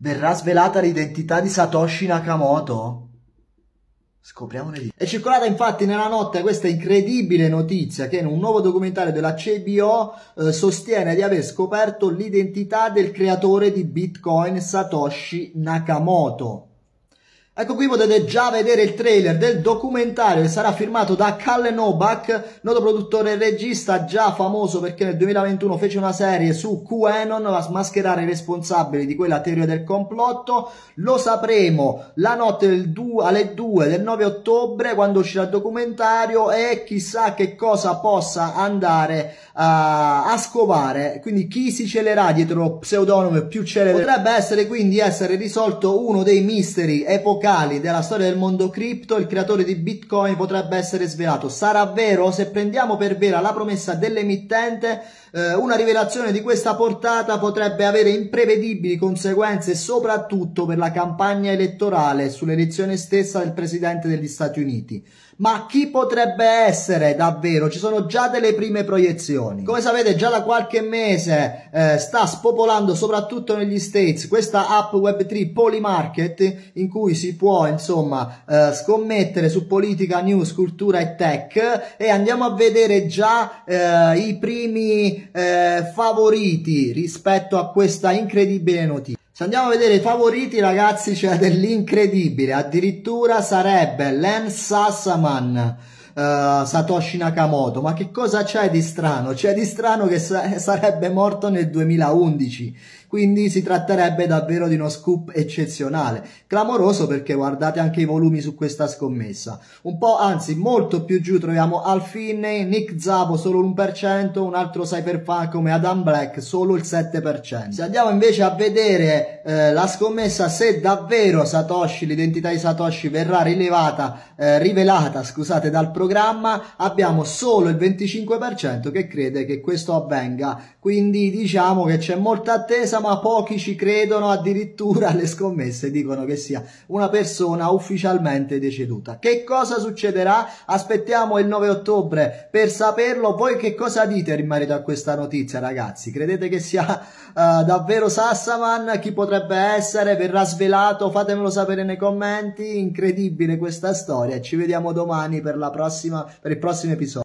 Verrà svelata l'identità di Satoshi Nakamoto? Scopriamone di... È circolata infatti nella notte questa incredibile notizia che in un nuovo documentario della CBO eh, sostiene di aver scoperto l'identità del creatore di Bitcoin Satoshi Nakamoto. Ecco qui potete già vedere il trailer del documentario che sarà firmato da Kalle Nobak, noto produttore e regista già famoso perché nel 2021 fece una serie su QAnon, a smascherare i responsabili di quella teoria del complotto. Lo sapremo la notte 2, alle 2 del 9 ottobre quando uscirà il documentario e chissà che cosa possa andare uh, a scovare. Quindi chi si celerà dietro pseudonimo più celebre potrebbe essere quindi essere risolto uno dei misteri epocali legali della storia del mondo cripto, il creatore di Bitcoin potrebbe essere svelato. Sarà vero? Se prendiamo per vera la promessa dell'emittente, eh, una rivelazione di questa portata potrebbe avere imprevedibili conseguenze soprattutto per la campagna elettorale sull'elezione stessa del Presidente degli Stati Uniti. Ma chi potrebbe essere davvero? Ci sono già delle prime proiezioni. Come sapete già da qualche mese eh, sta spopolando soprattutto negli States questa app Web3 Polymarket in cui si può insomma eh, scommettere su politica, news, cultura e tech e andiamo a vedere già eh, i primi eh, favoriti rispetto a questa incredibile notizia. Se andiamo a vedere i favoriti, ragazzi, c'è dell'incredibile. Addirittura sarebbe Len Sassaman eh, Satoshi Nakamoto, ma che cosa c'è di strano? C'è di strano che sa eh, sarebbe morto nel 2011, quindi si tratterebbe davvero di uno scoop eccezionale, clamoroso perché guardate anche i volumi su questa scommessa. Un po', anzi, molto più giù troviamo Al Nick Zabo solo l'1%, un altro cyberpunk come Adam Black solo il 7%. Se andiamo invece a vedere eh, la scommessa se davvero Satoshi, l'identità di Satoshi verrà rilevata, eh, rivelata, scusate, dal programma programma abbiamo solo il 25% che crede che questo avvenga. Quindi diciamo che c'è molta attesa, ma pochi ci credono, addirittura le scommesse dicono che sia una persona ufficialmente deceduta. Che cosa succederà? Aspettiamo il 9 ottobre per saperlo. Voi che cosa dite in merito a questa notizia, ragazzi? Credete che sia uh, davvero Sassaman? Chi potrebbe essere? Verrà svelato? Fatemelo sapere nei commenti. Incredibile questa storia. Ci vediamo domani per la prossima prossima, per il prossimo episodio.